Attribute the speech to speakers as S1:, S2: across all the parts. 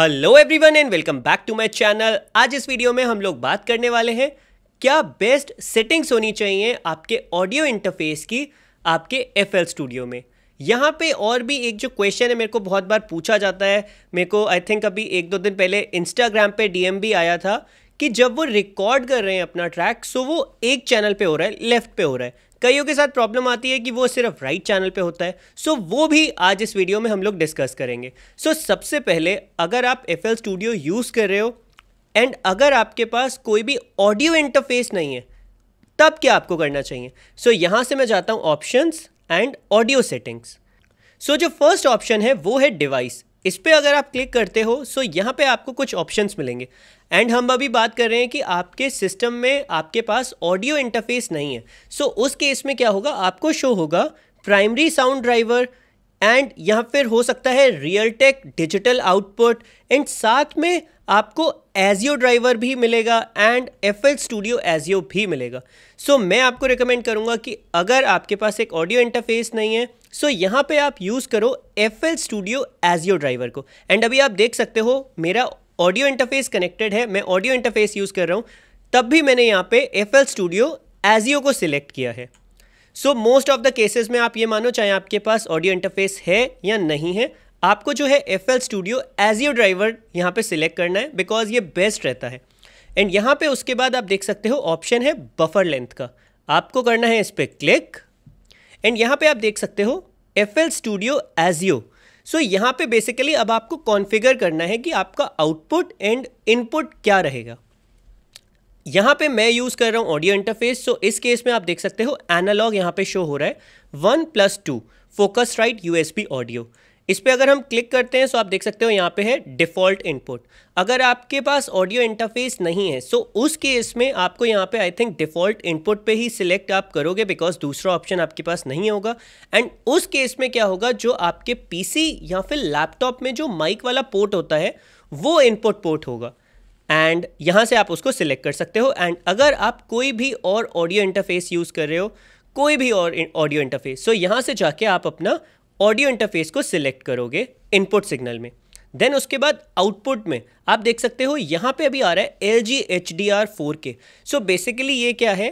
S1: hello everyone and welcome back to my channel आज इस video में हम लोग बात करने वाले हैं क्या बेस्ट सेटिंग्स होनी चाहिए आपके ऑडियो इंटरफेस की आपके एफ स्टूडियो में यहाँ पे और भी एक जो क्वेश्चन है मेरे को बहुत बार पूछा जाता है मेरे को आई थिंक अभी एक दो दिन पहले इंस्टाग्राम पे डीएम भी आया था कि जब वो रिकॉर्ड कर रहे हैं अपना ट्रैक सो वो एक चैनल पर हो रहा है लेफ्ट पे हो रहा है कईयों के साथ प्रॉब्लम आती है कि वो सिर्फ राइट चैनल पे होता है सो so, वो भी आज इस वीडियो में हम लोग डिस्कस करेंगे सो so, सबसे पहले अगर आप एफ स्टूडियो यूज़ कर रहे हो एंड अगर आपके पास कोई भी ऑडियो इंटरफेस नहीं है तब क्या आपको करना चाहिए सो so, यहाँ से मैं जाता हूँ options and audio settings so जो फर्स्ट ऑप्शन है वो है डिवाइस इस पर अगर आप क्लिक करते हो सो यहाँ पे आपको कुछ ऑप्शंस मिलेंगे एंड हम अभी बात कर रहे हैं कि आपके सिस्टम में आपके पास ऑडियो इंटरफेस नहीं है सो so, उस केस में क्या होगा आपको शो होगा प्राइमरी साउंड ड्राइवर एंड यहाँ फिर हो सकता है Realtek digital output and साथ में आपको एजियो ड्राइवर भी मिलेगा and F L Studio ASIO भी मिलेगा सो so, मैं आपको रिकमेंड करूँगा कि अगर आपके पास एक ऑडियो इंटरफेस नहीं है सो so यहाँ पे आप यूज़ करो F L Studio ASIO driver को एंड अभी आप देख सकते हो मेरा ऑडियो इंटरफेस कनेक्टेड है मैं ऑडियो इंटरफेस यूज़ कर रहा हूँ तब भी मैंने यहाँ पे एफ एल स्टूडियो एजियो को सिलेक्ट किया है so most of the cases में आप ये मानो चाहे आपके पास ऑडियो इंटरफेस है या नहीं है आपको जो है F L Studio ASIO driver यहाँ पे सिलेक्ट करना है बिकॉज ये बेस्ट रहता है एंड यहाँ पे उसके बाद आप देख सकते हो ऑप्शन है बफर लेंथ का आपको करना है इस पर क्लिक एंड यहाँ पे आप देख सकते हो F L Studio ASIO so यहाँ पे बेसिकली अब आपको कॉन्फ़िगर करना है कि आपका आउटपुट एंड इनपुट क्या रहेगा यहाँ पे मैं यूज़ कर रहा हूँ ऑडियो इंटरफेस सो इस केस में आप देख सकते हो एनालॉग यहाँ पे शो हो रहा है one plus two Focusrite U audio इस पर अगर हम क्लिक करते हैं सो तो आप देख सकते हो यहाँ पे है डिफ़ॉल्ट इनपुट अगर आपके पास ऑडियो इंटरफेस नहीं है सो उस केस में आपको यहाँ पे आई थिंक डिफ़ॉल्ट इनपुट पे ही सिलेक्ट आप करोगे बिकॉज दूसरा ऑप्शन आपके पास नहीं होगा एंड उस केस में क्या होगा जो आपके पीसी या फिर लैपटॉप में जो माइक वाला पोर्ट होता है वो इनपुट पोर्ट होगा एंड यहाँ से आप उसको सिलेक्ट कर सकते हो एंड अगर आप कोई भी और ऑडियो इंटरफेस यूज़ कर रहे हो कोई भी और ऑडियो इंटरफेस सो यहाँ से जाके आप अपना ऑडियो इंटरफेस को सिलेक्ट करोगे इनपुट सिग्नल में देन उसके बाद आउटपुट में आप देख सकते हो यहाँ पे अभी आ रहा है L G H D R four K so basically ये क्या है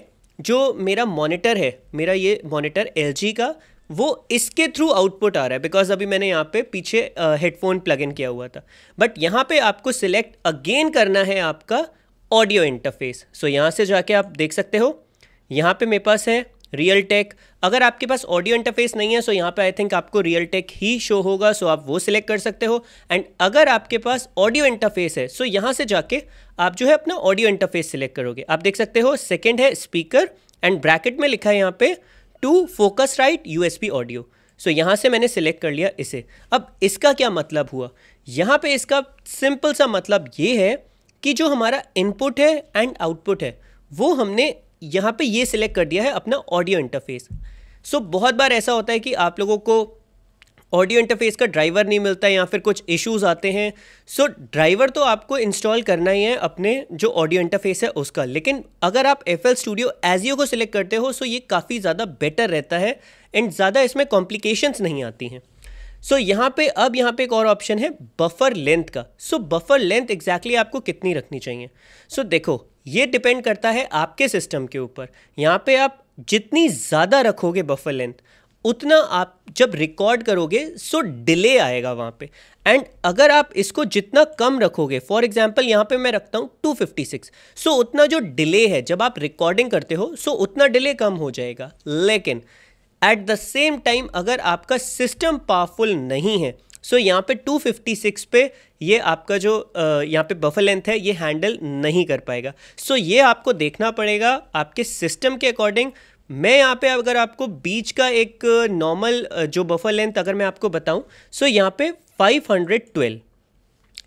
S1: जो मेरा मॉनिटर है मेरा ये मॉनिटर एल जी का वो इसके थ्रू आउटपुट आ रहा है बिकॉज अभी मैंने यहाँ पे पीछे हेडफोन प्लग इन किया हुआ था बट यहाँ पे आपको सिलेक्ट अगेन करना है आपका ऑडियो इंटरफेस सो यहाँ से जाके आप देख सकते हो यहाँ पे मेरे पास है रियल टेक अगर आपके पास ऑडियो इंटरफेस नहीं है सो यहाँ पे आई थिंक आपको रियल टेक ही शो होगा सो आप वो सिलेक्ट कर सकते हो एंड अगर आपके पास ऑडियो इंटरफेस है सो यहाँ से जाके आप जो है अपना ऑडियो इंटरफेस सिलेक्ट करोगे आप देख सकते हो सेकेंड है स्पीकर एंड ब्रैकेट में लिखा है यहाँ पे two Focusrite U audio so यहाँ से मैंने सिलेक्ट कर लिया इसे अब इसका क्या मतलब हुआ यहाँ पे इसका सिंपल सा मतलब ये है कि जो हमारा इनपुट है एंड आउटपुट है वो हमने यहाँ पे ये सिलेक्ट कर दिया है अपना ऑडियो इंटरफेस सो बहुत बार ऐसा होता है कि आप लोगों को ऑडियो इंटरफेस का ड्राइवर नहीं मिलता या फिर कुछ इश्यूज आते हैं सो so, ड्राइवर तो आपको इंस्टॉल करना ही है अपने जो ऑडियो इंटरफेस है उसका लेकिन अगर आप एफ एल स्टूडियो एजियो को सिलेक्ट करते हो सो so ये काफ़ी ज़्यादा बेटर रहता है एंड ज़्यादा इसमें कॉम्प्लिकेशंस नहीं आती हैं सो so, यहाँ पे अब यहाँ पे एक और ऑप्शन है बफर लेंथ का सो बफर लेंथ एग्जैक्टली आपको कितनी रखनी चाहिए सो so, देखो ये डिपेंड करता है आपके सिस्टम के ऊपर यहाँ पे आप जितनी ज़्यादा रखोगे बफर लेंथ उतना आप जब रिकॉर्ड करोगे सो डिले आएगा वहाँ पे एंड अगर आप इसको जितना कम रखोगे फॉर एग्जाम्पल यहाँ पे मैं रखता हूँ 256 सो उतना जो डिले है जब आप रिकॉर्डिंग करते हो सो उतना डिले कम हो जाएगा लेकिन एट द सेम टाइम अगर आपका सिस्टम पावरफुल नहीं है सो so यहाँ पे 256 पे ये आपका जो यहाँ पे बफर लेंथ है ये हैंडल नहीं कर पाएगा सो so, ये आपको देखना पड़ेगा आपके सिस्टम के अकॉर्डिंग मैं यहाँ पे अगर आपको बीच का एक नॉर्मल जो बफर लेंथ अगर मैं आपको बताऊँ सो so यहाँ पे 512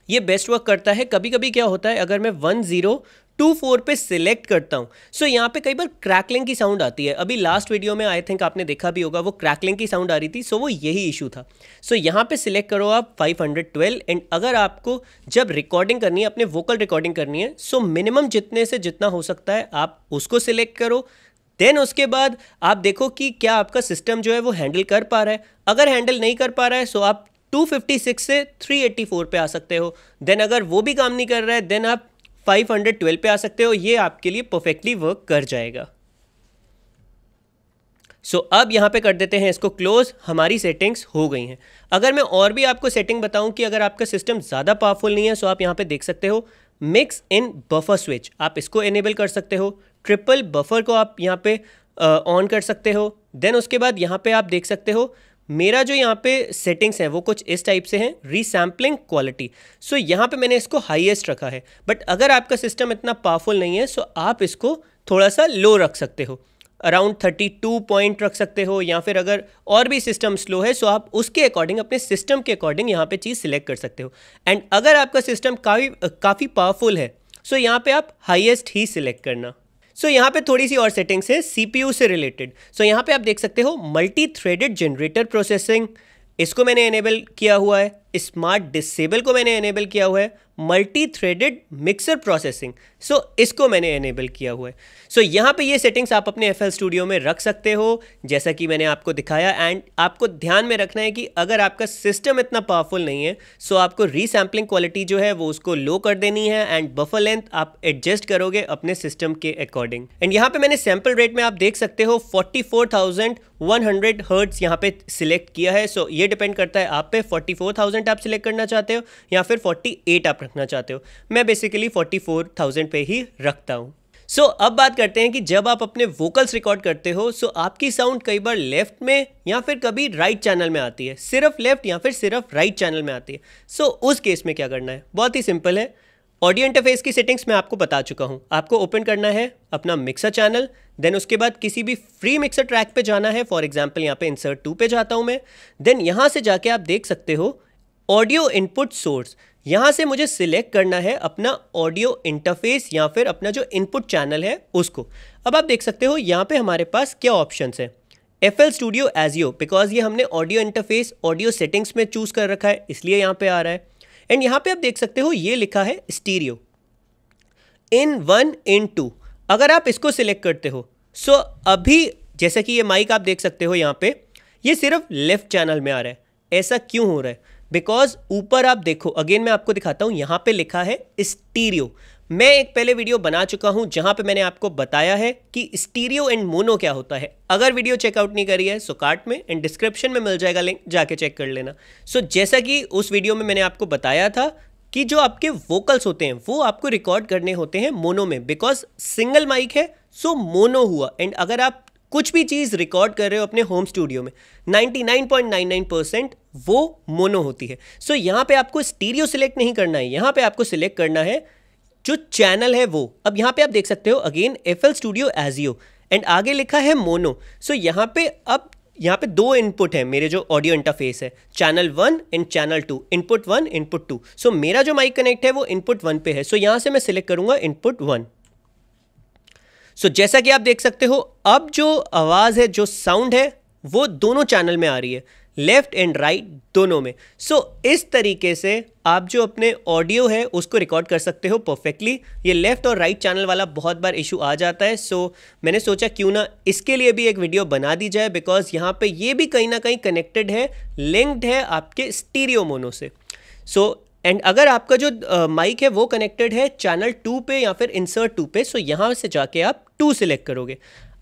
S1: ये बेस्ट वर्क करता है कभी कभी क्या होता है अगर मैं वन ज़ीरो टू फोर पे सिलेक्ट करता हूँ सो so, यहाँ पे कई बार क्रैकलिंग की साउंड आती है अभी लास्ट वीडियो में आई थिंक आपने देखा भी होगा वो क्रैकलिंग की साउंड आ रही थी सो so वो यही इशू था सो so, यहाँ पे सिलेक्ट करो आप 512 एंड अगर आपको जब रिकॉर्डिंग करनी है अपने वोकल रिकॉर्डिंग करनी है सो so मिनिमम जितने से जितना हो सकता है आप उसको सिलेक्ट करो देन उसके बाद आप देखो कि क्या आपका सिस्टम जो है वो हैंडल कर पा रहा है अगर हैंडल नहीं कर पा रहा है सो so आप 256 से 384 पे आ सकते हो देन अगर वो भी काम नहीं कर रहा है देन आप 512 पे आ सकते हो ये आपके लिए परफेक्टली वर्क कर जाएगा सो so, अब यहाँ पे कर देते हैं इसको क्लोज हमारी सेटिंग्स हो गई हैं अगर मैं और भी आपको सेटिंग बताऊँ कि अगर आपका सिस्टम ज़्यादा पावरफुल नहीं है सो आप यहाँ पे देख सकते हो मिक्स इन बफर स्विच आप इसको एनेबल कर सकते हो ट्रिपल बफर को आप यहाँ पे ऑन uh, कर सकते हो देन उसके बाद यहाँ पे आप देख सकते हो मेरा जो यहाँ पे सेटिंग्स हैं वो कुछ इस टाइप से हैं रीसैम्पलिंग क्वालिटी सो यहाँ पे मैंने इसको हाईएस्ट रखा है बट अगर आपका सिस्टम इतना पावरफुल नहीं है सो आप इसको थोड़ा सा लो रख सकते हो अराउंड थर्टी टू पॉइंट रख सकते हो या फिर अगर और भी सिस्टम स्लो है सो आप उसके अकॉर्डिंग अपने सिस्टम के अकॉर्डिंग यहाँ पर चीज़ सिलेक्ट कर सकते हो एंड अगर आपका सिस्टम काफ़ी काफ़ी पावरफुल है सो यहाँ पर आप हाइएस्ट ही सिलेक्ट करना सो so, यहाँ पे थोड़ी सी और सेटिंग्स है सीपीयू से रिलेटेड सो so, यहाँ पे आप देख सकते हो मल्टी थ्रेडेड जनरेटर प्रोसेसिंग इसको मैंने एनेबल किया हुआ है स्मार्ट डिसेबल को मैंने एनेबल किया हुआ है multi threaded mixer processing so इसको मैंने एनेबल किया हुआ है सो so, यहाँ पे ये सेटिंग्स आप अपने एफ स्टूडियो में रख सकते हो जैसा कि मैंने आपको दिखाया एंड आपको ध्यान में रखना है कि अगर आपका सिस्टम इतना पावरफुल नहीं है सो so आपको रीसैम्पलिंग क्वालिटी जो है वो उसको लो कर देनी है एंड बफर लेंथ आप एडजस्ट करोगे अपने सिस्टम के अकॉर्डिंग एंड यहाँ पे मैंने सैम्पल रेट में आप देख सकते हो forty four thousand one hundred hertz यहाँ पे सिलेक्ट किया है सो so ये डिपेंड करता है आप पे फोर्टी फोर थाउजेंड थाउजेंड आप सिलेक्ट करना चाहते हो या फिर फोर्टी एट आप रखना चाहते हो मैं बेसिकली फोर्टी फोर थाउजेंड पे ही रखता हूँ सो so, अब बात करते हैं कि जब आप अपने वोकल्स रिकॉर्ड करते हो सो so आपकी साउंड कई बार लेफ्ट में या फिर कभी राइट right चैनल में आती है सिर्फ लेफ्ट या फिर सिर्फ राइट right चैनल में आती है सो so, उस केस में क्या करना है बहुत ही सिंपल है ऑडियो इंटरफेस की सेटिंग्स मैं आपको बता चुका हूँ आपको ओपन करना है अपना मिक्सर चैनल देन उसके बाद किसी भी फ्री मिक्सर ट्रैक पे जाना है फॉर एग्जाम्पल यहाँ पे इंसर्ट टू पे जाता हूँ मैं देन यहाँ से जाके आप देख सकते हो ऑडियो इनपुट सोर्स यहां से मुझे सिलेक्ट करना है अपना ऑडियो इंटरफेस या फिर अपना जो इनपुट चैनल है उसको अब आप देख सकते हो यहां पे हमारे पास क्या ऑप्शंस है F L Studio ASIO because ये हमने ऑडियो इंटरफेस ऑडियो सेटिंग्स में चूज़ कर रखा है इसलिए यहां पे आ रहा है एंड यहां पे आप देख सकते हो ये लिखा है stereo in one in two अगर आप इसको सिलेक्ट करते हो सो so अभी जैसा कि ये माइक आप देख सकते हो यहाँ पे ये सिर्फ लेफ्ट चैनल में आ रहा है ऐसा क्यों हो रहा है बिकॉज ऊपर आप देखो अगेन मैं आपको दिखाता हूँ यहाँ पे लिखा है स्टीरियो मैं एक पहले वीडियो बना चुका हूं जहां पे मैंने आपको बताया है कि स्टीरियो एंड मोनो क्या होता है अगर वीडियो चेकआउट नहीं करी है सो कार्ट में एंड डिस्क्रिप्शन में मिल जाएगा लिंक जाके चेक कर लेना सो so, जैसा कि उस वीडियो में मैंने आपको बताया था कि जो आपके वोकल्स होते हैं वो आपको रिकॉर्ड करने होते हैं मोनो में बिकॉज सिंगल माइक है सो so मोनो हुआ एंड अगर आप कुछ भी चीज़ रिकॉर्ड कर रहे हो अपने होम स्टूडियो में 99.99 परसेंट वो मोनो होती है सो so, यहाँ पे आपको स्टीरियो सिलेक्ट नहीं करना है यहाँ पे आपको सिलेक्ट करना है जो चैनल है वो अब यहाँ पे आप देख सकते हो again F L Studio ASIO and आगे लिखा है मोनो सो so, यहाँ पे अब यहाँ पे दो इनपुट है मेरे जो ऑडियो इंटरफेस है channel one and channel two input one input two so मेरा जो माइक कनेक्ट है वो इनपुट वन पे है सो so, यहाँ से मैं सिलेक्ट करूँगा इनपुट वन सो so, जैसा कि आप देख सकते हो अब जो आवाज़ है जो साउंड है वो दोनों चैनल में आ रही है लेफ़्ट एंड राइट दोनों में सो so, इस तरीके से आप जो अपने ऑडियो है उसको रिकॉर्ड कर सकते हो परफेक्टली ये लेफ़्ट और राइट चैनल वाला बहुत बार इशू आ जाता है सो so, मैंने सोचा क्यों ना इसके लिए भी एक वीडियो बना दी जाए बिकॉज यहाँ पे ये भी कहीं ना कहीं कनेक्टेड है लिंक्ड है आपके स्टीरियो मोनो से सो so, एंड अगर आपका जो माइक uh, है वो कनेक्टेड है चैनल टू पे या फिर इंसर्ट टू पे सो यहाँ से जाके आप टू सिलेक्ट करोगे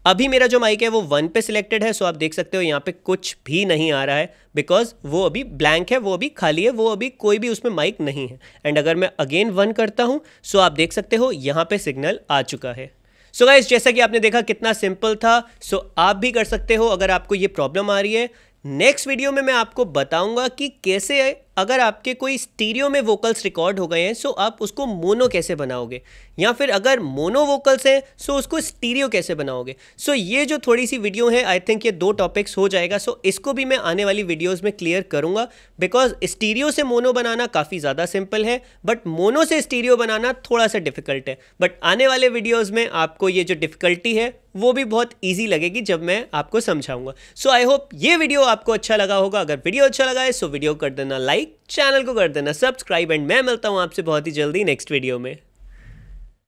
S1: अभी मेरा जो माइक है वो वन पे सिलेक्टेड है सो आप देख सकते हो यहाँ पे कुछ भी नहीं आ रहा है बिकॉज वो अभी ब्लैंक है वो अभी खाली है वो अभी कोई भी उसमें माइक नहीं है एंड अगर मैं अगेन वन करता हूँ सो आप देख सकते हो यहाँ पे सिग्नल आ चुका है सो so गाइज जैसा कि आपने देखा कितना सिंपल था सो so आप भी कर सकते हो अगर आपको ये प्रॉब्लम आ रही है नेक्स्ट वीडियो में मैं आपको बताऊंगा कि कैसे अगर आपके कोई स्टीरियो में वोकल्स रिकॉर्ड हो गए हैं सो आप उसको मोनो कैसे बनाओगे या फिर अगर मोनो वोकल्स हैं सो उसको स्टीरियो कैसे बनाओगे सो ये जो थोड़ी सी वीडियो है आई थिंक ये दो टॉपिक्स हो जाएगा सो इसको भी मैं आने वाली वीडियोज़ में क्लियर करूँगा बिकॉज स्टीरियो से मोनो बनाना काफ़ी ज़्यादा सिंपल है बट मोनो से स्टीरियो बनाना थोड़ा सा डिफिकल्ट है बट आने वाले वीडियोज़ में आपको ये जो डिफिकल्टी है वो भी बहुत ईजी लगेगी जब मैं आपको समझाऊंगा सो आई होप ये वीडियो आपको अच्छा लगा होगा अगर वीडियो अच्छा लगा है सो वीडियो कर देना लाइक चैनल को कर देना सब्सक्राइब एंड मैं मिलता हूँ आपसे बहुत ही जल्दी नेक्स्ट वीडियो में